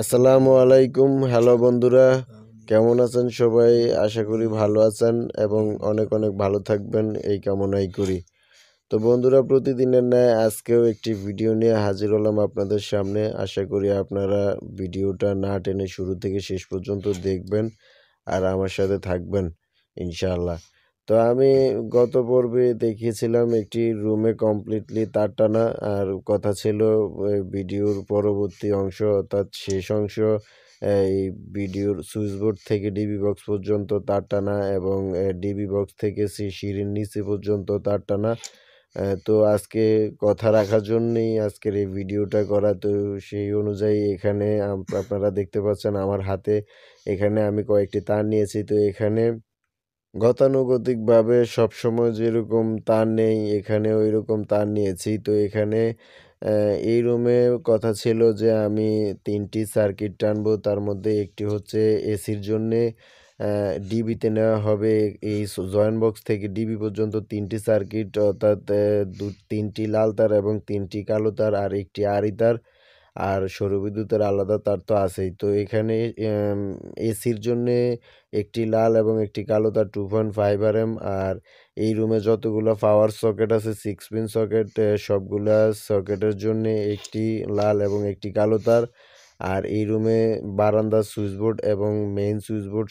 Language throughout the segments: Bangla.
আসসালামু আলাইকুম হ্যালো বন্ধুরা কেমন আছেন সবাই আশা করি ভালো আছেন এবং অনেক অনেক ভালো থাকবেন এই কামনাই করি তো বন্ধুরা প্রতিদিনের ন্যায় আজকেও একটি ভিডিও নিয়ে হাজির হলাম আপনাদের সামনে আশা করি আপনারা ভিডিওটা না টেনে শুরু থেকে শেষ পর্যন্ত দেখবেন আর আমার সাথে থাকবেন ইনশাআল্লাহ তো আমি গত পর্বে দেখিয়েছিলাম একটি রুমে কমপ্লিটলি তার টানা আর কথা ছিল ভিডিওর পরবর্তী অংশ অর্থাৎ শেষ অংশ এই ভিডিওর সুইচবোর্ড থেকে ডিবি বক্স পর্যন্ত তার টানা এবং ডিবি বক্স থেকে সিঁড়ির নিচে পর্যন্ত তার টানা তো আজকে কথা রাখার জন্যেই আজকের এই ভিডিওটা করা তো সেই অনুযায়ী এখানে আপনারা দেখতে পাচ্ছেন আমার হাতে এখানে আমি কয়েকটি তার নিয়েছি তো এখানে গতানুগতিকভাবে সবসময় যেরকম তার নেই এখানে ওই রকম তার নিয়েছি তো এখানে এই রুমে কথা ছিল যে আমি তিনটি সার্কিট টানবো তার মধ্যে একটি হচ্ছে এসির জন্যে ডিবিতে নেওয়া হবে এই জয়েন্ট বক্স থেকে ডিবি পর্যন্ত তিনটি সার্কিট অর্থাৎ দু তিনটি লাল তার এবং তিনটি কালো তার আর একটি আরি তার আর সৌরবিদ্যুতের আলাদা তার তো আছেই তো এখানে এসির জন্যে একটি লাল এবং একটি কালো তার two point five R M আর এই রুমে যতগুলো পাওয়ার সকেট আছে সিক্স পিন সকেট সবগুলা সকেটের জন্যে একটি লাল এবং একটি কালো তার আর এই রুমে বারান্দা সুইচবোর্ড এবং মেইন সুইচবোর্ড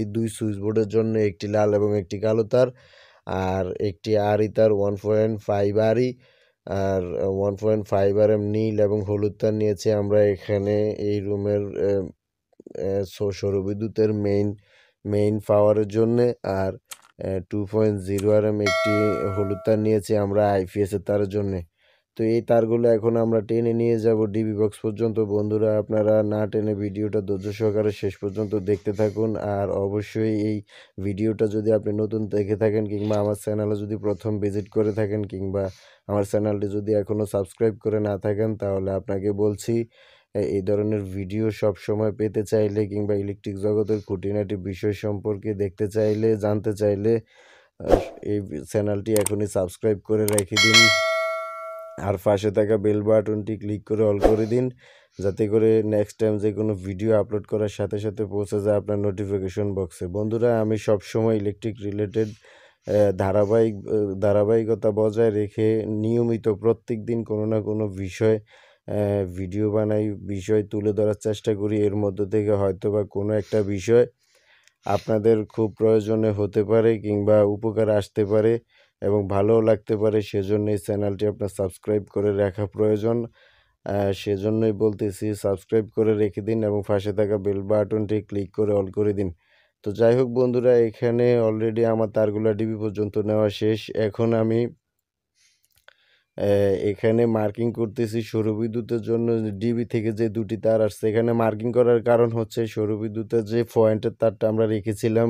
এই দুই সুইচবোর্ডের জন্য একটি লাল এবং একটি কালো তার আর একটি আরি তার ওয়ান পয়েন্ট ফাইভ আরি R one point five R M নীল এবং হলুদ তার নিয়েছি আমরা এখানে এই রুমের সৌরবিদ্যুতের মেইন মেইন পাওয়ারের জন্যে আর two point zero R M একটি হলুদ তার নিয়েছি আমরা আইপিএসের তারের জন্যে তো এই তারগুলো এখন আমরা টেনে নিয়ে যাব ডিবি বক্স পর্যন্ত বন্ধুরা আপনারা না টেনে ভিডিওটা ধৈর্য সহকারে শেষ পর্যন্ত দেখতে থাকুন আর অবশ্যই এই ভিডিওটা যদি আপনি নতুন দেখে থাকেন কিংবা আমার চ্যানেলে যদি প্রথম ভিজিট করে থাকেন কিংবা আমার চ্যানেলটি যদি এখনও সাবস্ক্রাইব করে না থাকেন তাহলে আপনাকে বলছি এই ধরনের ভিডিও সব সময় পেতে চাইলে কিংবা ইলেকট্রিক জগতের খুঁটিনাটি বিষয় সম্পর্কে দেখতে চাইলে জানতে চাইলে এই চ্যানেলটি এখনই সাবস্ক্রাইব করে রেখে দিন আর পাশে থাকা বেল বাটনটি ক্লিক করে অল করে দিন যাতে করে নেক্সট টাইম যে কোনো ভিডিও আপলোড করার সাথে সাথে পৌঁছে যায় আপনার নোটিফিকেশন বক্সে বন্ধুরা আমি সবসময় ইলেকট্রিক রিলেটেড ধারাবাহিক ধারাবাহিকতা বজায় রেখে নিয়মিত প্রত্যেক দিন কোনো না কোনো বিষয় ভিডিও বানাই বিষয় তুলে ধরার চেষ্টা করি এর মধ্য থেকে হয়তো বা কোনো একটা বিষয় আপনাদের খুব প্রয়োজনে হতে পারে কিংবা উপকার আসতে পারে এবং ভালোও লাগতে পারে সেজন্য এই চ্যানেলটি আপনার সাবস্ক্রাইব করে রাখা প্রয়োজন সেজন্যই বলতেছি সাবস্ক্রাইব করে রেখে দিন এবং ফাঁসে থাকা বেল বাটনটি ক্লিক করে অল করে দিন তো যাই হোক বন্ধুরা এখানে অলরেডি আমার তারগুলা ডিবি পর্যন্ত নেওয়া শেষ এখন আমি এখানে মার্কিং করতেছি সৌরবিদ্যুতের জন্য ডিবি থেকে যে দুটি তার আসছে এখানে মার্কিং করার কারণ হচ্ছে সৌরবিদ্যুতের যে পয়েন্টের তারটা আমরা রেখেছিলাম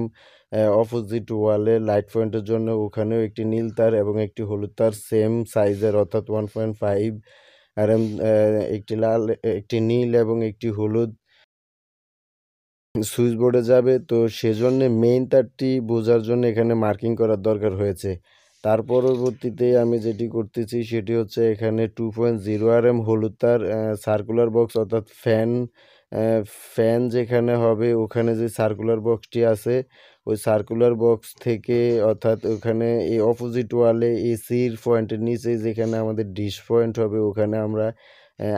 অপোজিট ওয়ালে লাইট পয়েন্টের জন্য ওখানেও একটি নীল তার এবং একটি হলুদ তার সেম সাইজের অর্থাৎ ওয়ান পয়েন্ট ফাইভ আর একটি লাল একটি নীল এবং একটি হলুদ সুইচ বোর্ডে যাবে তো সেজন্য মেইন তারটি বোঝার জন্য এখানে মার্কিং করার দরকার হয়েছে তার পরবর্তীতে আমি যেটি করতেছি সেটি হচ্ছে এখানে two point zero R M হলুদ তার সার্কুলার বক্স অর্থাৎ ফ্যান ফ্যান যেখানে হবে ওখানে যে সার্কুলার বক্সটি আছে ওই সার্কুলার বক্স থেকে অর্থাৎ ওখানে এই অপোজিট ওয়ালে এসির পয়েন্টের নিচে যেখানে আমাদের ডিস পয়েন্ট হবে ওখানে আমরা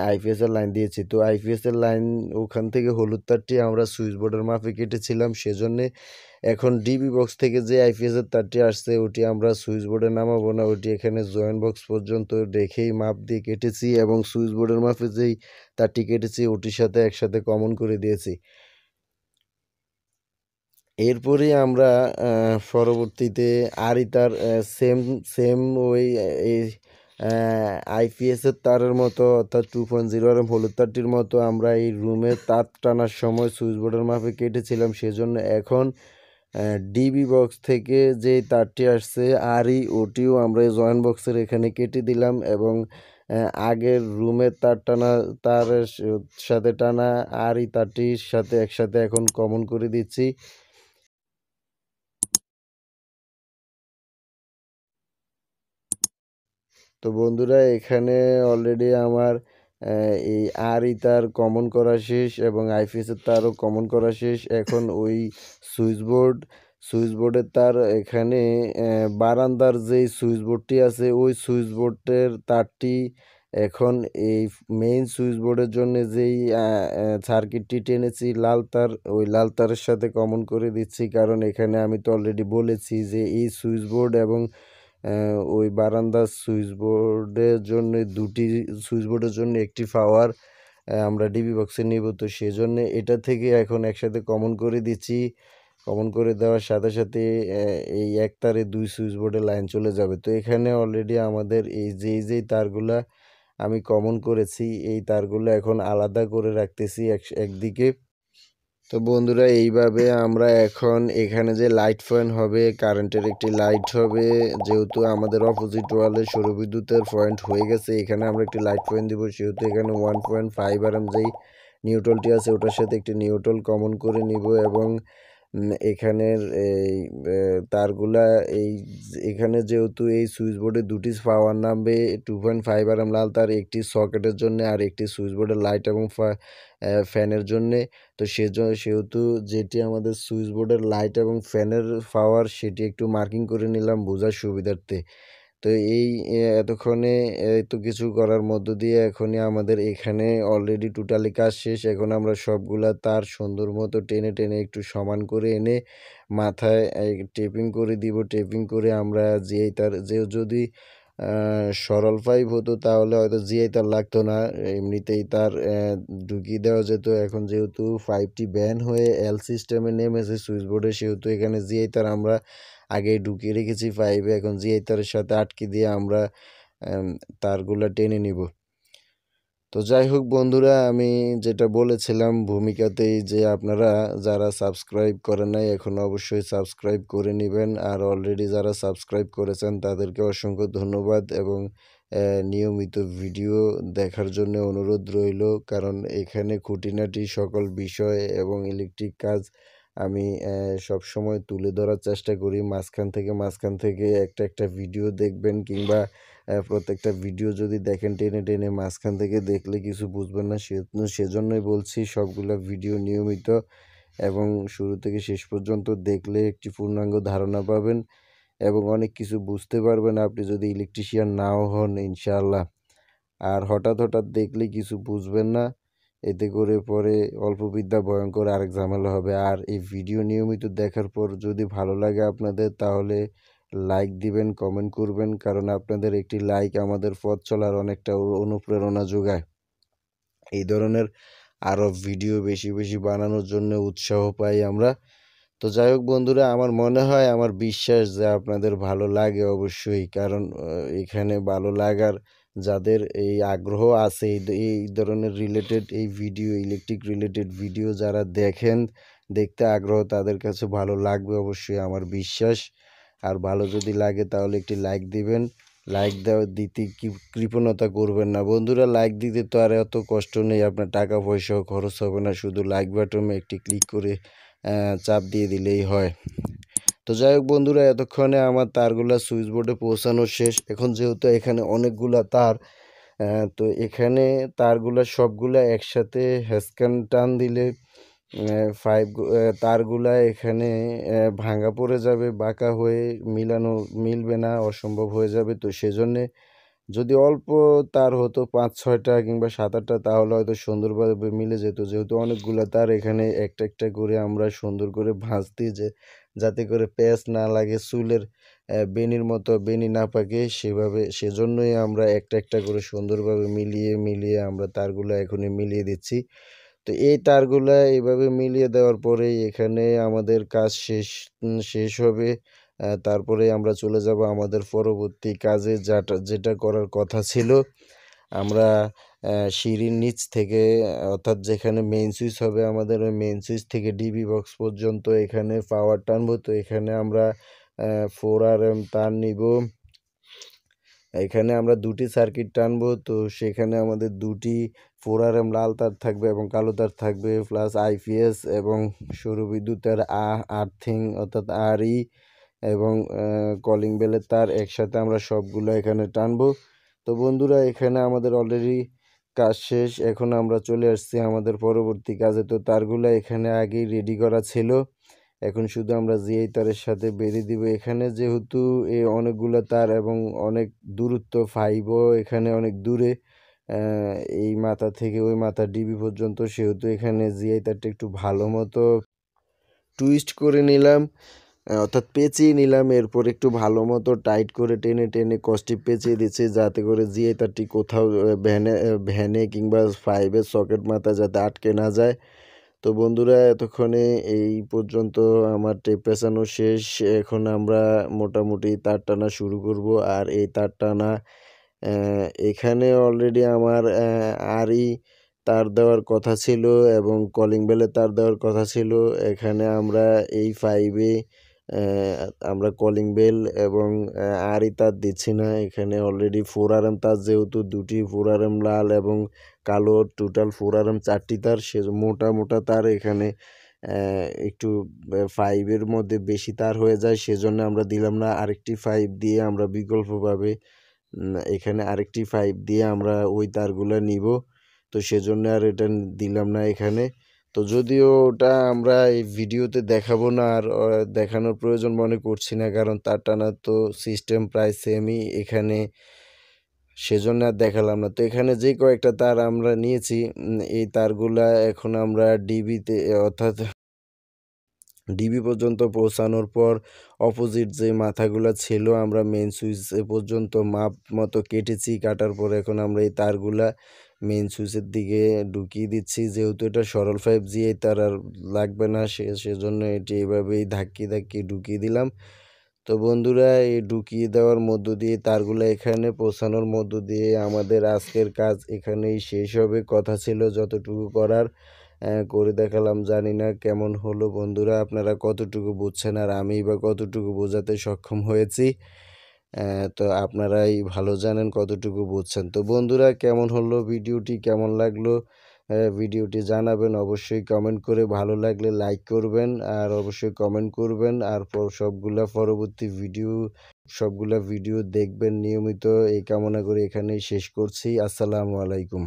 আইপিএসের লাইন দিয়েছি তো আইপিএসের লাইন ওখান থেকে হলুদ তারটি আমরা সুইচ বোর্ডের মাফে কেটেছিলাম সেজন্যে এখন ডিবি বক্স থেকে যে আইপিএসের তারটি আসছে ওটি আমরা সুইচ বোর্ডে নামাবো না ওটি এখানে জয়েন্ট বক্স পর্যন্ত রেখেই মাপ দিয়ে কেটেছি এবং সুইচ বোর্ডের মাপে যেই তারটি কেটেছি ওটির সাথে একসাথে কমন করে দিয়েছি এরপরে আমরা পরবর্তীতে আরই তার সেম সেম ওই আইপিএসের তারের মতো অর্থাৎ টু পয়েন্ট জিরো আর হলুদ তারটির মতো আমরা এই রুমে তার টানার সময় সুইচ বোর্ডের মাপে কেটেছিলাম সেজন্য এখন ডিবি বক্স থেকে যে তারটি আসছে আর ই ওটিও আমরা এই জয়েন্ট বক্সের এখানে কেটে দিলাম এবং আগের রুমের তার টানা তার সাথে টানা আর ই তারটির সাথে একসাথে এখন কমন করে দিচ্ছি তো বন্ধুরা এখানে অলরেডি আমার এই আর ই তার কমন করা শেষ এবং আইপিএসের তারও কমন করা শেষ এখন ওই সুইচবোর্ড সুইচবোর্ডের তার এখানে বারান্দার যেই সুইচবোর্ডটি আছে ওই সুইচবোর্ডের তারটি এখন এই মেইন সুইচবোর্ডের জন্য যেই সার্কিটটি টেনেছি লাল তার ওই লাল তারের সাথে কমন করে দিচ্ছি কারণ এখানে আমি তো অলরেডি বলেছি যে এই সুইচবোর্ড এবং ওই বারান্দার সুইচবোর্ডের জন্য দুটি সুইচবোর্ডের জন্য একটি পাওয়ার আমরা ডিবি বক্সে নিব তো সেজন্য এটা থেকে এখন একসাথে কমন করে দিচ্ছি কমন করে দেওয়ার সাথে সাথে এই এক তারে দুই সুইচ বোর্ডে লাইন চলে যাবে তো এখানে অলরেডি আমাদের এই যেই যেই তারগুলা আমি কমন করেছি এই তারগুলো এখন আলাদা করে রাখতেছি এক একদিকে তো বন্ধুরা এইভাবে আমরা এখন এখানে যে লাইট ফ্যান হবে কারেন্টের একটি লাইট হবে যেহেতু আমাদের অপোজিট ওয়ালে সৌরবিদ্যুতের পয়েন্ট হয়ে গেছে এখানে আমরা একটি লাইট ফ্যান দিব সেহেতু এখানে ওয়ান পয়েন্ট ফাইভ আর যেই নিউট্রলটি আছে ওটার সাথে একটি নিউট্রল কমন করে নিব এবং এখানের এই তারগুলা এই এখানে যেহেতু এই সুইচ বোর্ডে দুটি পাওয়ার নামবে টু পয়েন্ট ফাইভ আর লাল তার একটি সকেটের জন্য আর একটি সুইচ বোর্ডের লাইট এবং ফ্যানের জন্যে তো সেজন্য সেহেতু যেটি আমাদের সুইচ বোর্ডের লাইট এবং ফ্যানের পাওয়ার সেটি একটু মার্কিং করে নিলাম বোঝার সুবিধার্থে তো এই এতক্ষণে এত কিছু করার মধ্য দিয়ে এখনই আমাদের এখানে অলরেডি টোটালি কাজ শেষ এখন আমরা সবগুলা তার সুন্দর মতো টেনে টেনে একটু সমান করে এনে মাথায় টেপিং করে দিব টেপিং করে আমরা যেই তার যে যদি সরল পাইপ হতো তাহলে হয়তো জিআই তার লাগতো না এমনিতেই তার ঢুকিয়ে দেওয়া যেত এখন যেহেতু ফাইভটি ব্যান হয়ে এল সিস্টেমে নেমেছে সুইচ বোর্ডে সেহেতু এখানে জিআই তার আমরা আগে ঢুকিয়ে রেখেছি পাইপে এখন তারের সাথে আটকে দিয়ে আমরা তারগুলো টেনে নিব তো যাই হোক বন্ধুরা আমি যেটা বলেছিলাম ভূমিকাতেই যে আপনারা যারা সাবস্ক্রাইব করেন নাই এখন অবশ্যই সাবস্ক্রাইব করে নেবেন আর অলরেডি যারা সাবস্ক্রাইব করেছেন তাদেরকে অসংখ্য ধন্যবাদ এবং নিয়মিত ভিডিও দেখার জন্য অনুরোধ রইল কারণ এখানে খুঁটিনাটি সকল বিষয় এবং ইলেকট্রিক কাজ আমি সব সময় তুলে ধরার চেষ্টা করি মাঝখান থেকে মাঝখান থেকে একটা একটা ভিডিও দেখবেন কিংবা প্রত্যেকটা ভিডিও যদি দেখেন টেনে টেনে মাঝখান থেকে দেখলে কিছু বুঝবেন না সে সেজন্যই বলছি সবগুলো ভিডিও নিয়মিত এবং শুরু থেকে শেষ পর্যন্ত দেখলে একটি পূর্ণাঙ্গ ধারণা পাবেন এবং অনেক কিছু বুঝতে পারবেন আপনি যদি ইলেকট্রিশিয়ান নাও হন ইনশাআল্লাহ আর হঠাৎ হঠাৎ দেখলে কিছু বুঝবেন না এতে করে পরে অল্প বিদ্যা ভয়ঙ্কর আরেক ঝামেলা হবে আর এই ভিডিও নিয়মিত দেখার পর যদি ভালো লাগে আপনাদের তাহলে লাইক দিবেন কমেন্ট করবেন কারণ আপনাদের একটি লাইক আমাদের পথ চলার অনেকটা অনুপ্রেরণা যোগায় এই ধরনের আরও ভিডিও বেশি বেশি বানানোর জন্য উৎসাহ পাই আমরা তো যাই হোক বন্ধুরা আমার মনে হয় আমার বিশ্বাস যে আপনাদের ভালো লাগে অবশ্যই কারণ এখানে ভালো লাগার যাদের এই আগ্রহ আছে এই ধরনের রিলেটেড এই ভিডিও ইলেকট্রিক রিলেটেড ভিডিও যারা দেখেন দেখতে আগ্রহ তাদের কাছে ভালো লাগবে অবশ্যই আমার বিশ্বাস আর ভালো যদি লাগে তাহলে একটি লাইক দিবেন লাইক দেওয়া দিতে কি কৃপণতা করবেন না বন্ধুরা লাইক দিতে তো আর এত কষ্ট নেই আপনার টাকা পয়সাও খরচ হবে না শুধু লাইক বাটনে একটি ক্লিক করে চাপ দিয়ে দিলেই হয় তো যাই হোক বন্ধুরা এতক্ষণে আমার তারগুলা সুইচ বোর্ডে পৌঁছানো শেষ এখন যেহেতু এখানে অনেকগুলা তার তো এখানে তারগুলা সবগুলা একসাথে হ্যাসক্যান টান দিলে ফাইভ তারগুলা এখানে ভাঙা পড়ে যাবে বাঁকা হয়ে মিলানো মিলবে না অসম্ভব হয়ে যাবে তো সেজন্যে যদি অল্প তার হতো পাঁচ ছয়টা কিংবা সাত আটটা তাহলে হয়তো সুন্দরভাবে মিলে যেত যেহেতু অনেকগুলো তার এখানে একটা একটা করে আমরা সুন্দর করে ভাঁজ দিই যে যাতে করে প্যাঁচ না লাগে চুলের বেনির মতো বেনি না পাকে সেভাবে সেজন্যই আমরা একটা একটা করে সুন্দরভাবে মিলিয়ে মিলিয়ে আমরা তারগুলো এখনই মিলিয়ে দিচ্ছি তো এই তারগুলো এইভাবে মিলিয়ে দেওয়ার পরেই এখানে আমাদের কাজ শেষ শেষ হবে তারপরে আমরা চলে যাব আমাদের পরবর্তী কাজে যাটা যেটা করার কথা ছিল আমরা সিঁড়ির নিচ থেকে অর্থাৎ যেখানে মেন সুইচ হবে আমাদের ওই মেন সুইচ থেকে ডিবি বক্স পর্যন্ত এখানে পাওয়ার টানবো তো এখানে আমরা ফোর আর এম তার নিব এখানে আমরা দুটি সার্কিট টানবো তো সেখানে আমাদের দুটি ফোর আর এম লাল তার থাকবে এবং কালো তার থাকবে প্লাস আইপিএস এবং সৌর বিদ্যুতের আর্থিং অর্থাৎ আরই এবং কলিং বেলের তার একসাথে আমরা সবগুলো এখানে টানবো তো বন্ধুরা এখানে আমাদের অলরেডি কাজ শেষ এখন আমরা চলে আসছি আমাদের পরবর্তী কাজে তো তারগুলো এখানে আগেই রেডি করা ছিল এখন শুধু আমরা জিআই তারের সাথে বেঁধে দিব এখানে যেহেতু এ অনেকগুলো তার এবং অনেক দূরত্ব ফাইবও এখানে অনেক দূরে এই মাথা থেকে ওই মাথা ডিবি পর্যন্ত সেহেতু এখানে জিআই তারটা একটু ভালো মতো টুইস্ট করে নিলাম অর্থাৎ পেঁচিয়ে নিলাম এরপর একটু ভালো মতো টাইট করে টেনে টেনে কষ্টি পেঁচিয়ে দিচ্ছি যাতে করে যে তারটি কোথাও ভ্যানে ভ্যানে কিংবা ফাইভের সকেট মাথা যাতে আটকে না যায় তো বন্ধুরা এতক্ষণে এই পর্যন্ত আমার টেপ পেঁচানো শেষ এখন আমরা মোটামুটি তার টানা শুরু করব আর এই তার টানা এখানে অলরেডি আমার আরই তার দেওয়ার কথা ছিল এবং কলিং বেলে তার দেওয়ার কথা ছিল এখানে আমরা এই ফাইভে আমরা কলিং বেল এবং আরই তার দিচ্ছি না এখানে অলরেডি ফোর এম তার যেহেতু দুটি ফোর এম লাল এবং কালো টোটাল ফোর এম চারটি তার সে মোটা মোটা তার এখানে একটু ফাইভের মধ্যে বেশি তার হয়ে যায় সেজন্য আমরা দিলাম না আরেকটি ফাইভ দিয়ে আমরা বিকল্পভাবে এখানে আরেকটি ফাইভ দিয়ে আমরা ওই তারগুলো নিব তো সেজন্য আর এটা দিলাম না এখানে তো যদিও ওটা আমরা এই ভিডিওতে দেখাবো না আর দেখানোর প্রয়োজন মনে করছি না কারণ তার টানা তো সিস্টেম প্রায় সেমই এখানে সেজন্য আর দেখালাম না তো এখানে যে কয়েকটা তার আমরা নিয়েছি এই তারগুলা এখন আমরা ডিবিতে অর্থাৎ ডিবি পর্যন্ত পৌঁছানোর পর অপোজিট যে মাথাগুলো ছিল আমরা মেন সুইচ পর্যন্ত মাপ মতো কেটেছি কাটার পর এখন আমরা এই তারগুলা মেন সুইচের দিকে ঢুকিয়ে দিচ্ছি যেহেতু এটা সরল ফাইভ জি তার আর লাগবে না সে সেজন্য এটি এভাবেই ধাক্কি ধাক্কি ঢুকিয়ে দিলাম তো বন্ধুরা এই ঢুকিয়ে দেওয়ার মধ্য দিয়ে তারগুলো এখানে পৌঁছানোর মধ্য দিয়ে আমাদের আজকের কাজ এখানেই শেষ হবে কথা ছিল যতটুকু করার করে দেখালাম জানি না কেমন হলো বন্ধুরা আপনারা কতটুকু বুঝছেন আর আমি বা কতটুকু বোঝাতে সক্ষম হয়েছি হ্যাঁ, তো আপনারাই ভালো জানেন কতটুকু বুঝছেন তো বন্ধুরা কেমন হলো ভিডিওটি কেমন লাগলো হ্যাঁ, ভিডিওটি জানাবেন অবশ্যই কমেন্ট করে ভালো লাগলে লাইক করবেন আর অবশ্যই কমেন্ট করবেন আর সবগুলা পরবর্তী ভিডিও সবগুলা ভিডিও দেখবেন নিয়মিত এই কামনা করে এখানেই শেষ করছি আসসালামু আলাইকুম